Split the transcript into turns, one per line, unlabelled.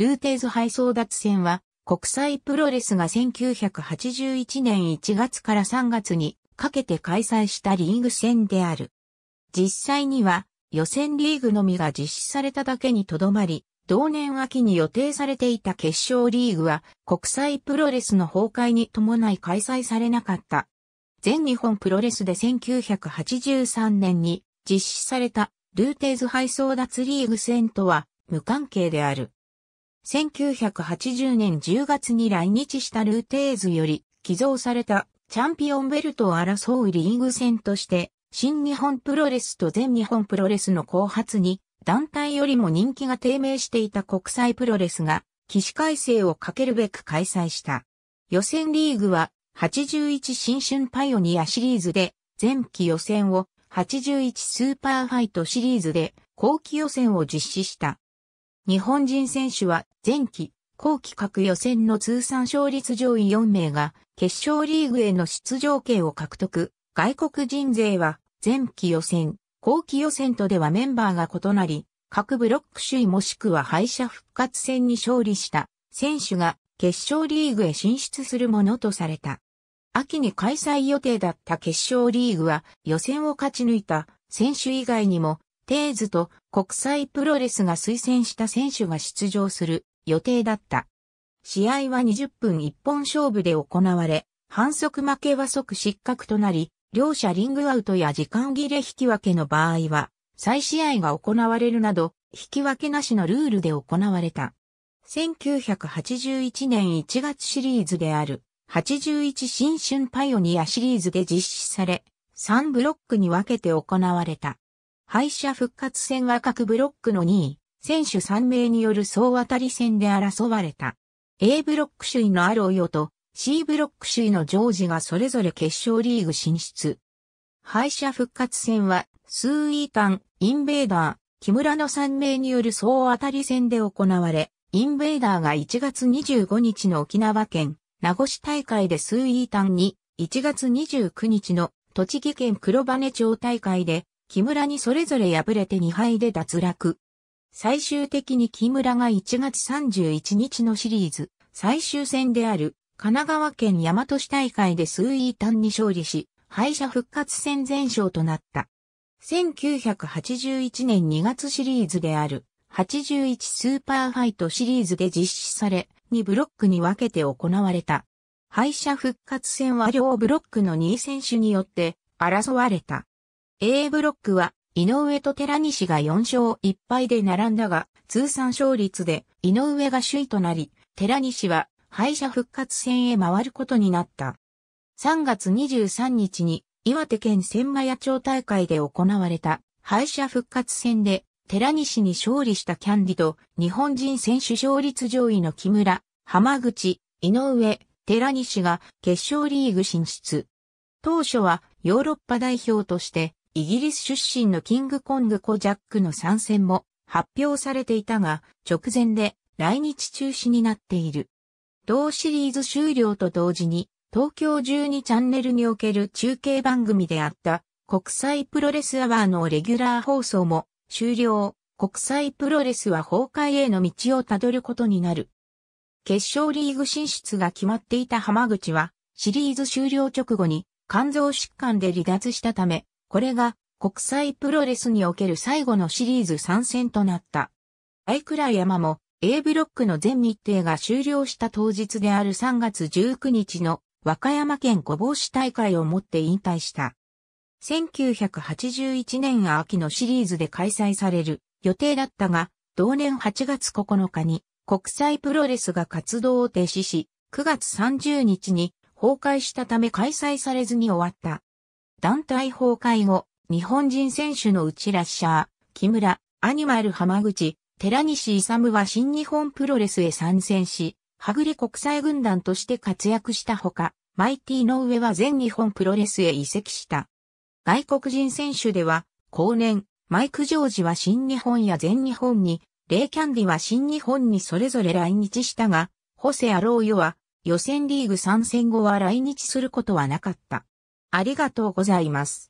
ルーテーズ配送奪戦は、国際プロレスが1981年1月から3月にかけて開催したリーグ戦である。実際には予選リーグのみが実施されただけにとどまり、同年秋に予定されていた決勝リーグは国際プロレスの崩壊に伴い開催されなかった。全日本プロレスで1983年に実施されたルーテーズ配送脱リーグ戦とは無関係である。1980年10月に来日したルーテーズより寄贈されたチャンピオンベルトを争うリーグ戦として、新日本プロレスと全日本プロレスの後発に、団体よりも人気が低迷していた国際プロレスが、起死回生をかけるべく開催した。予選リーグは、81新春パイオニアシリーズで、前期予選を、81スーパーファイトシリーズで、後期予選を実施した。日本人選手は前期、後期各予選の通算勝率上位4名が決勝リーグへの出場権を獲得。外国人勢は前期予選、後期予選とではメンバーが異なり、各ブロック首位もしくは敗者復活戦に勝利した選手が決勝リーグへ進出するものとされた。秋に開催予定だった決勝リーグは予選を勝ち抜いた選手以外にもテーズと国際プロレスが推薦した選手が出場する予定だった。試合は20分一本勝負で行われ、反則負けは即失格となり、両者リングアウトや時間切れ引き分けの場合は、再試合が行われるなど、引き分けなしのルールで行われた。1981年1月シリーズである、81新春パイオニアシリーズで実施され、3ブロックに分けて行われた。敗者復活戦は各ブロックの2位、選手3名による総当たり戦で争われた。A ブロック首位のアロイオと C ブロック首位のジョージがそれぞれ決勝リーグ進出。敗者復活戦は、スーイータン、インベーダー、木村の3名による総当たり戦で行われ、インベーダーが1月25日の沖縄県、名護市大会でスーイータンに、1月29日の栃木県黒羽町大会で木村にそれぞれ敗れて2敗で脱落。最終的に木村が1月31日のシリーズ最終戦である神奈川県大和市大会で数位単に勝利し、敗者復活戦全勝となった。1981年2月シリーズである81スーパーファイトシリーズで実施され、2ブロックに分けて行われた。敗者復活戦は両ブロックの2位選手によって争われた。A ブロックは、井上と寺西が4勝1敗で並んだが、通算勝率で井上が首位となり、寺西は敗者復活戦へ回ることになった。3月23日に岩手県千葉屋町大会で行われた敗者復活戦で寺西に勝利したキャンディと日本人選手勝率上位の木村、浜口、井上、寺西が決勝リーグ進出。当初はヨーロッパ代表としてイギリス出身のキングコングコジャックの参戦も発表されていたが、直前で来日中止になっている。同シリーズ終了と同時に、東京12チャンネルにおける中継番組であった国際プロレスアワーのレギュラー放送も終了。国際プロレスは崩壊への道をたどることになる。決勝リーグ進出が決まっていた浜口は、シリーズ終了直後に肝臓疾患で離脱したため、これが国際プロレスにおける最後のシリーズ参戦となった。ク倉山も A ブロックの全日程が終了した当日である3月19日の和歌山県御坊市大会をもって引退した。1981年秋のシリーズで開催される予定だったが、同年8月9日に国際プロレスが活動を停止し、9月30日に崩壊したため開催されずに終わった。団体崩壊後、日本人選手のうちラッシャー、木村、アニマル浜口、寺西勇は新日本プロレスへ参戦し、はぐれ国際軍団として活躍したほか、マイティの上は全日本プロレスへ移籍した。外国人選手では、後年、マイク・ジョージは新日本や全日本に、レイ・キャンディは新日本にそれぞれ来日したが、ホセ・アローヨは予選リーグ参戦後は来日することはなかった。ありがとうございます。